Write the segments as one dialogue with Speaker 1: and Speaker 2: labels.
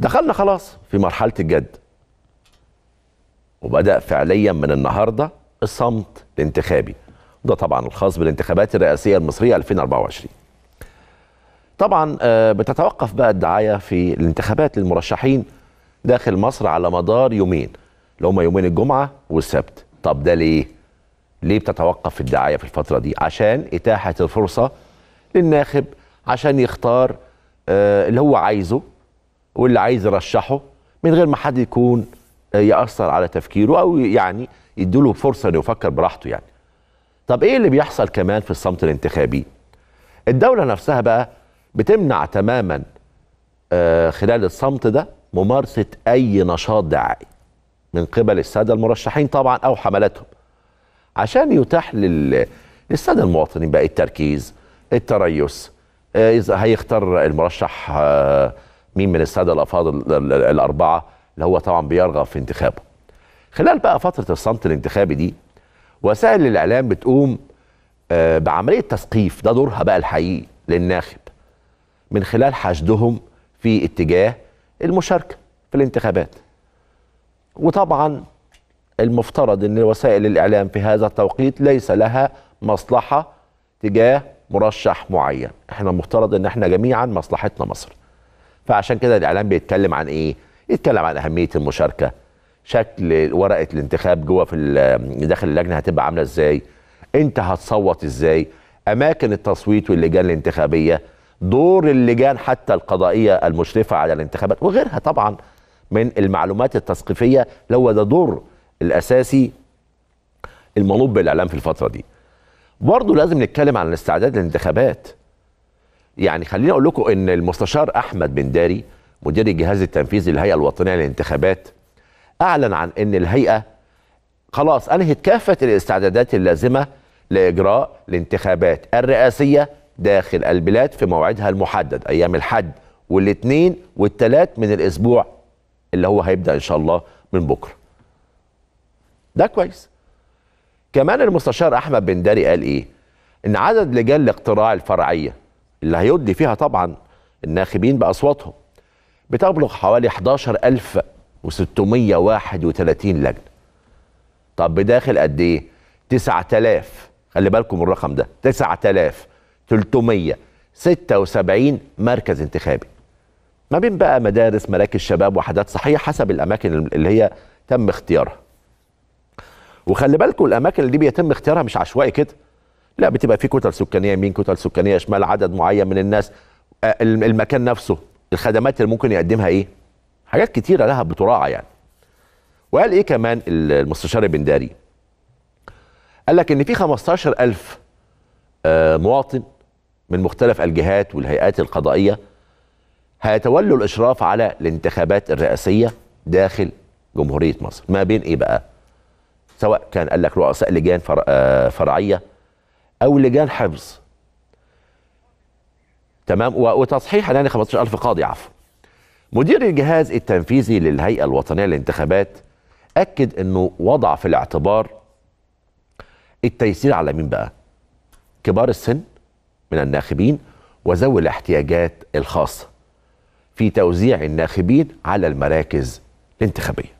Speaker 1: دخلنا خلاص في مرحله الجد وبدا فعليا من النهارده الصمت الانتخابي وده طبعا الخاص بالانتخابات الرئاسيه المصريه 2024 طبعا آه، بتتوقف بقى الدعايه في الانتخابات للمرشحين داخل مصر على مدار يومين اللي هم يومين الجمعه والسبت طب ده ليه ليه بتتوقف الدعايه في الفتره دي عشان اتاحه الفرصه للناخب عشان يختار آه، اللي هو عايزه واللي عايز يرشحه من غير ما حد يكون آه، ياثر على تفكيره او يعني يديله فرصه انه يفكر براحته يعني طب ايه اللي بيحصل كمان في الصمت الانتخابي الدوله نفسها بقى بتمنع تماما آه، خلال الصمت ده ممارسه اي نشاط دعائي من قبل الساده المرشحين طبعا او حملاتهم عشان يتاح لل... للساده المواطنين بقى التركيز التريث آه، هيختار المرشح مين من الساده الافاضل الاربعه اللي هو طبعا بيرغب في انتخابه. خلال بقى فتره الصمت الانتخابي دي وسائل الاعلام بتقوم آه، بعمليه تثقيف ده دورها بقى الحقيقي للناخب من خلال حشدهم في اتجاه المشاركه في الانتخابات. وطبعا المفترض ان وسائل الاعلام في هذا التوقيت ليس لها مصلحه تجاه مرشح معين، احنا المفترض ان احنا جميعا مصلحتنا مصر. فعشان كده الاعلام بيتكلم عن ايه يتكلم عن اهميه المشاركه شكل ورقه الانتخاب جوه في داخل اللجنه هتبقى عامله ازاي انت هتصوت ازاي اماكن التصويت واللجان الانتخابيه دور اللجان حتى القضائيه المشرفه على الانتخابات وغيرها طبعا من المعلومات التثقيفيه لو ده دور الاساسي المنوط بالاعلام في الفتره دي برضه لازم نتكلم عن الاستعداد للانتخابات يعني خليني اقول لكم ان المستشار احمد بن داري مدير الجهاز التنفيذي للهيئه الوطنيه للانتخابات اعلن عن ان الهيئه خلاص انهت كافه الاستعدادات اللازمه لاجراء الانتخابات الرئاسيه داخل البلاد في موعدها المحدد ايام الحد والاثنين والثلاث من الاسبوع اللي هو هيبدا ان شاء الله من بكره. ده كويس. كمان المستشار احمد بن داري قال ايه؟ ان عدد لجان الاقتراع الفرعيه اللي هيدي فيها طبعا الناخبين بأصواتهم بتبلغ حوالي 11631 لجنة طب بداخل قد إيه 9000 خلي بالكم الرقم ده 9376 مركز انتخابي ما بين بقى مدارس مراكز شباب وحدات صحية حسب الأماكن اللي هي تم اختيارها وخلي بالكم الأماكن اللي دي بيتم اختيارها مش عشوائي كده لا بتبقى في كتل سكانيه يمين كتل سكانيه شمال عدد معين من الناس آه، المكان نفسه الخدمات اللي ممكن يقدمها ايه حاجات كتيره لها بتراعى يعني وقال ايه كمان المستشار بن داري قال لك ان في 15000 آه، مواطن من مختلف الجهات والهيئات القضائيه هيتولوا الاشراف على الانتخابات الرئاسيه داخل جمهوريه مصر ما بين ايه بقى سواء كان قال لك رؤساء لجان آه، فرعيه او لجان حفظ تمام وتصحيحا يعني 15000 قاضي عفوا مدير الجهاز التنفيذي للهيئه الوطنيه للانتخابات اكد انه وضع في الاعتبار التيسير على مين بقى كبار السن من الناخبين وذوي الاحتياجات الخاصه في توزيع الناخبين على المراكز الانتخابيه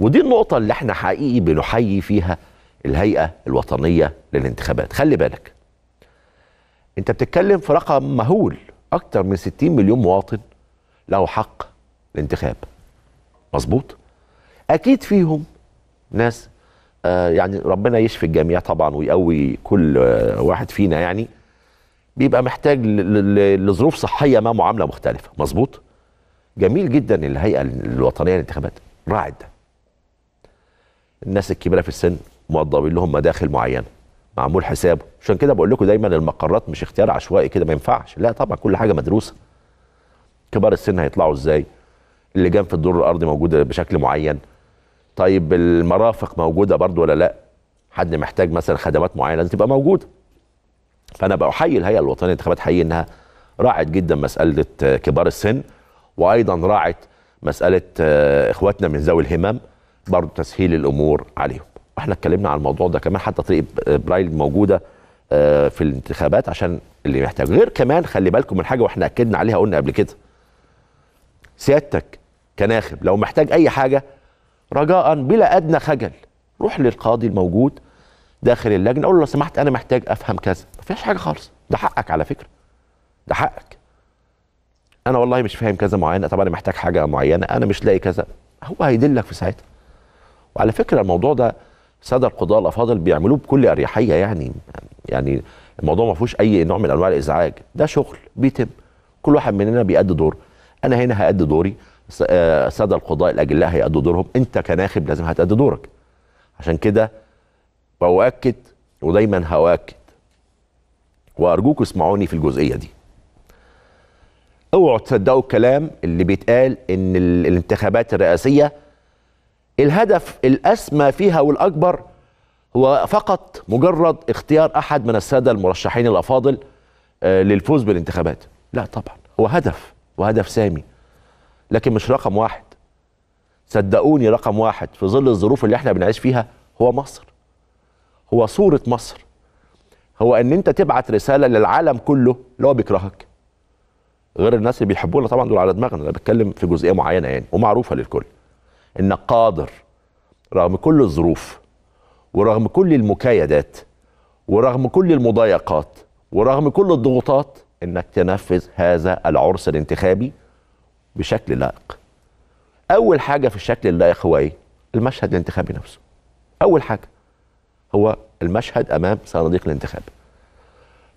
Speaker 1: ودي النقطه اللي احنا حقيقي بنحيي فيها الهيئه الوطنيه للانتخابات خلي بالك انت بتتكلم في رقم مهول اكتر من 60 مليون مواطن له حق الانتخاب مظبوط اكيد فيهم ناس آه يعني ربنا يشفي الجميع طبعا ويقوي كل آه واحد فينا يعني بيبقى محتاج لظروف صحيه ما معامله مختلفه مظبوط جميل جدا الهيئه الوطنيه للانتخابات راعت ده الناس الكبيره في السن موظفين لهم مداخل معينه معمول حسابه عشان كده بقول لكم دايما المقرات مش اختيار عشوائي كده ما ينفعش لا طبعا كل حاجه مدروسه كبار السن هيطلعوا ازاي اللجان في الدور الارضي موجوده بشكل معين طيب المرافق موجوده برضو ولا لا حد محتاج مثلا خدمات معينه لازم تبقى موجوده فانا بحيي الهيئه الوطنيه للانتخابات حقيقي انها راعت جدا مساله كبار السن وايضا راعت مساله اخواتنا من ذوي الهمم برضو تسهيل الامور عليهم واحنا اتكلمنا على الموضوع ده كمان حتى طريق برايل موجوده آه، في الانتخابات عشان اللي محتاج غير كمان خلي بالكم من حاجه واحنا اكدنا عليها قلنا قبل كده سيادتك كناخب لو محتاج اي حاجه رجاء بلا ادنى خجل روح للقاضي الموجود داخل اللجنه قول له لو سمحت انا محتاج افهم كذا ما فيهاش حاجه خالص ده حقك على فكره ده حقك انا والله مش فاهم كذا معينه طب انا محتاج حاجه معينه انا مش لاقي كذا هو هيدلك في ساعتها وعلى فكره الموضوع ده الساده القضاه الافاضل بيعملوه بكل اريحيه يعني يعني الموضوع ما فيهوش اي نوع من انواع الازعاج ده شغل بيتم كل واحد مننا بيأدي دور انا هنا هأدي دوري الساده القضاء الاجلاء هيأدوا دورهم انت كناخب لازم هتأدي دورك عشان كده بؤكد ودايما هؤكد وارجوك اسمعوني في الجزئيه دي اوعوا تصدقوا الكلام اللي بيتقال ان الانتخابات الرئاسيه الهدف الأسمى فيها والأكبر هو فقط مجرد اختيار أحد من السادة المرشحين الأفاضل آه، للفوز بالانتخابات لا طبعا هو هدف وهدف سامي لكن مش رقم واحد صدقوني رقم واحد في ظل الظروف اللي احنا بنعيش فيها هو مصر هو صورة مصر هو ان انت تبعت رسالة للعالم كله اللي هو بيكرهك غير الناس اللي بيحبونا طبعا دول على دماغنا انا بتكلم في جزئية معينة يعني ومعروفة للكل انك قادر رغم كل الظروف ورغم كل المكايدات ورغم كل المضايقات ورغم كل الضغوطات انك تنفذ هذا العرس الانتخابي بشكل لائق اول حاجه في الشكل اللائق هو ايه المشهد الانتخابي نفسه اول حاجه هو المشهد امام صناديق الانتخاب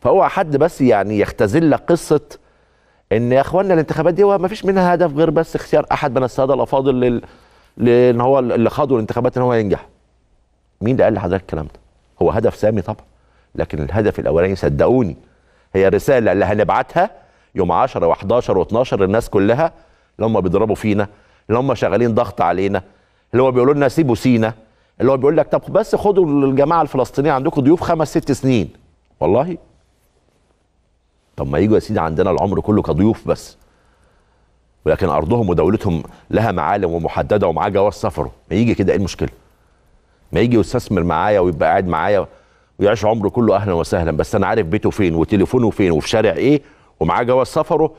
Speaker 1: فهو حد بس يعني يختزل لك قصه ان يا اخوانا الانتخابات دي ما فيش منها هدف غير بس اختيار احد من الساده الافاضل لل لان هو اللي خاضوا الانتخابات ان هو ينجح مين اللي قال لحضرتك الكلام ده هو هدف سامي طبعا لكن الهدف الاولاني صدقوني هي رساله اللي هنبعتها يوم 10 و11 و12 للناس كلها اللي هم بيضربوا فينا اللي هم شغالين ضغط علينا اللي هو بيقولوا لنا سيبوا سينا اللي هو بيقول لك طب بس خدوا الجماعه الفلسطينيه عندكم ضيوف خمس ست سنين والله طب ما يجوا يا سيدي عندنا العمر كله كضيوف بس ولكن ارضهم ودولتهم لها معالم ومحدده ومعاه جواز سفره ما يجي كده ايه المشكله ما يجي يستثمر معايا ويبقى قاعد معايا ويعيش عمره كله اهلا وسهلا بس انا عارف بيته فين وتليفونه فين وفي شارع ايه ومعاه جواز سفره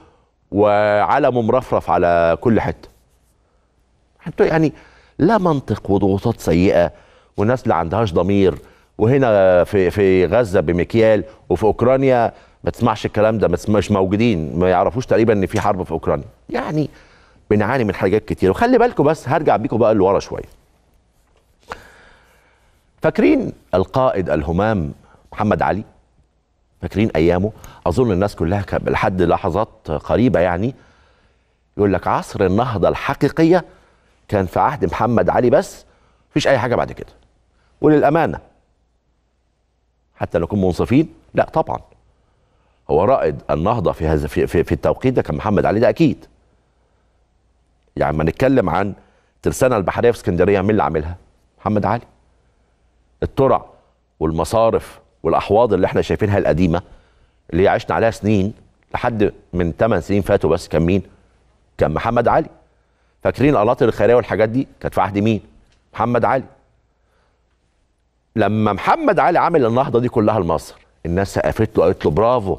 Speaker 1: وعلمه مرفرف على كل حته حتى يعني لا منطق وضغوطات سيئه وناس لا عندهاش ضمير وهنا في في غزه بمكيال وفي اوكرانيا ما تسمعش الكلام ده مش موجودين ما يعرفوش تقريبا ان في حرب في اوكرانيا يعني بنعاني من حاجات كتير وخلي بالكم بس هرجع بيكم بقى لورا شويه فاكرين القائد الهمام محمد علي فاكرين ايامه اظن الناس كلها لحد لحظات قريبه يعني يقول لك عصر النهضه الحقيقيه كان في عهد محمد علي بس مفيش اي حاجه بعد كده وللامانه حتى نكون منصفين لا طبعا هو رائد النهضه في هذا في, في, في التوقيت ده كان محمد علي ده اكيد يعني ما نتكلم عن ترسانة البحريه في اسكندريه مين اللي عاملها محمد علي الترع والمصارف والاحواض اللي احنا شايفينها القديمه اللي عشنا عليها سنين لحد من 8 سنين فاتوا بس كان مين كان محمد علي فاكرين القناطر الخيريه والحاجات دي كانت في عهد مين محمد علي لما محمد علي عمل النهضه دي كلها لمصر الناس سقفت له قالت له برافو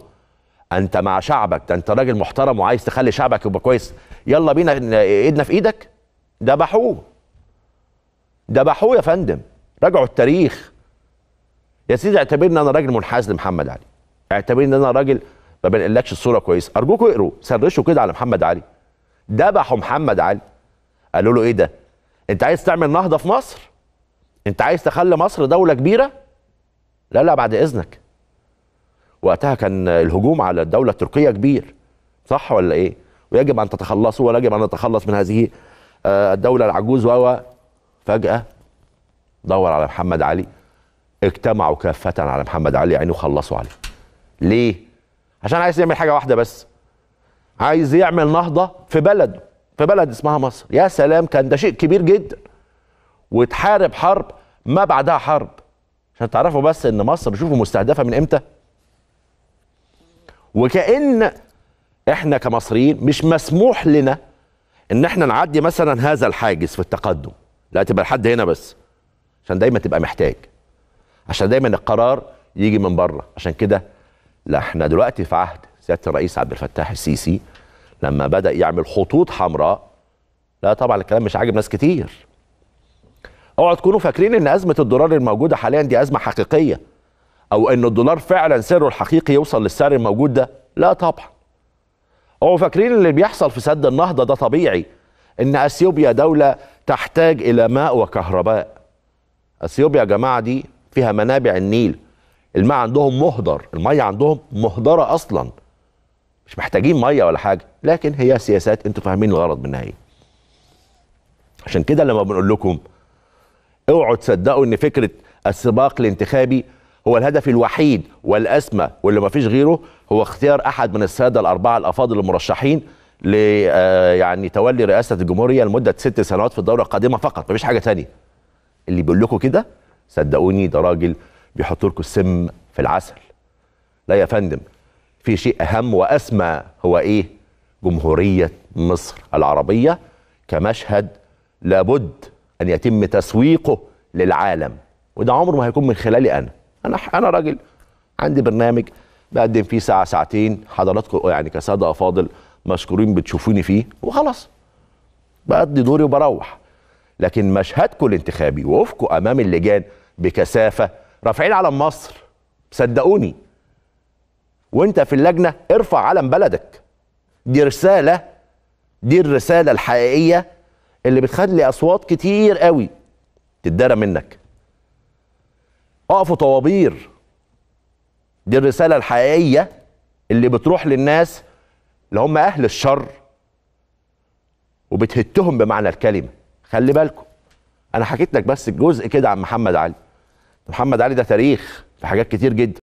Speaker 1: انت مع شعبك ده انت راجل محترم وعايز تخلي شعبك يبقى كويس يلا بينا ايدنا في ايدك دبحوه دبحوه يا فندم راجعوا التاريخ يا سيدي اعتبرني انا راجل منحاز لمحمد علي اعتبرني انا راجل ما بنقلكش الصوره كويس ارجوكوا اقروا سرشوا كده على محمد علي دبحوا محمد علي قالوا له ايه ده انت عايز تعمل نهضه في مصر انت عايز تخلي مصر دوله كبيره لا لا بعد اذنك وقتها كان الهجوم على الدوله التركيه كبير صح ولا ايه ويجب ان تتخلصوا ولا يجب ان نتخلص من هذه آه، الدوله العجوز و فجاه دور على محمد علي اجتمعوا كافه على محمد علي يعني وخلصوا عليه ليه عشان عايز يعمل حاجه واحده بس عايز يعمل نهضه في بلده في بلد اسمها مصر يا سلام كان ده شيء كبير جدا وتحارب حرب ما بعدها حرب عشان تعرفوا بس ان مصر شوفوا مستهدفه من امتى وكأن احنا كمصريين مش مسموح لنا ان احنا نعدي مثلا هذا الحاجز في التقدم لا تبقى لحد هنا بس عشان دايما تبقى محتاج عشان دايما القرار يجي من بره عشان كده لا احنا دلوقتي في عهد سياده الرئيس عبد الفتاح السيسي لما بدا يعمل خطوط حمراء لا طبعا الكلام مش عاجب ناس كتير اوعوا تكونوا فاكرين ان ازمه الدولار الموجوده حاليا دي ازمه حقيقيه او ان الدولار فعلا سعره الحقيقي يوصل للسعر الموجود ده لا طبعا هو فاكرين اللي بيحصل في سد النهضه ده طبيعي ان اثيوبيا دوله تحتاج الى ماء وكهرباء اثيوبيا يا جماعه دي فيها منابع النيل الماء عندهم مهدر الميه عندهم مهدره اصلا مش محتاجين ميه ولا حاجه لكن هي سياسات انتوا فاهمين الغرض منها ايه عشان كده لما بنقول لكم اوعوا تصدقوا ان فكره السباق الانتخابي هو الهدف الوحيد والأسمى واللي ما فيش غيره هو اختيار أحد من السادة الأربعة الأفاضل المرشحين ل آه، يعني تولي رئاسة الجمهورية لمدة ست سنوات في الدورة القادمة فقط ما فيش حاجة تانية اللي بيقول لكم كده صدقوني ده راجل بيحط لكم السم في العسل لا يا فندم في شيء أهم وأسمى هو إيه جمهورية مصر العربية كمشهد لابد أن يتم تسويقه للعالم وده عمره ما هيكون من خلالي أنا انا انا راجل عندي برنامج بقدم فيه ساعه ساعتين حضراتكم يعني كساده افاضل مشكورين بتشوفوني فيه وخلاص بقضي دوري وبروح لكن مشهدكم الانتخابي وقوفكم امام اللجان بكثافه رافعين علم مصر صدقوني وانت في اللجنه ارفع علم بلدك دي رساله دي الرساله الحقيقيه اللي بتخلي اصوات كتير قوي تتدرى منك اقفوا طوابير دي الرساله الحقيقيه اللي بتروح للناس اللي هم اهل الشر وبتهتهم بمعنى الكلمه خلي بالكم انا حكيت لك بس الجزء كده عن محمد علي محمد علي ده تاريخ في حاجات كتير جدا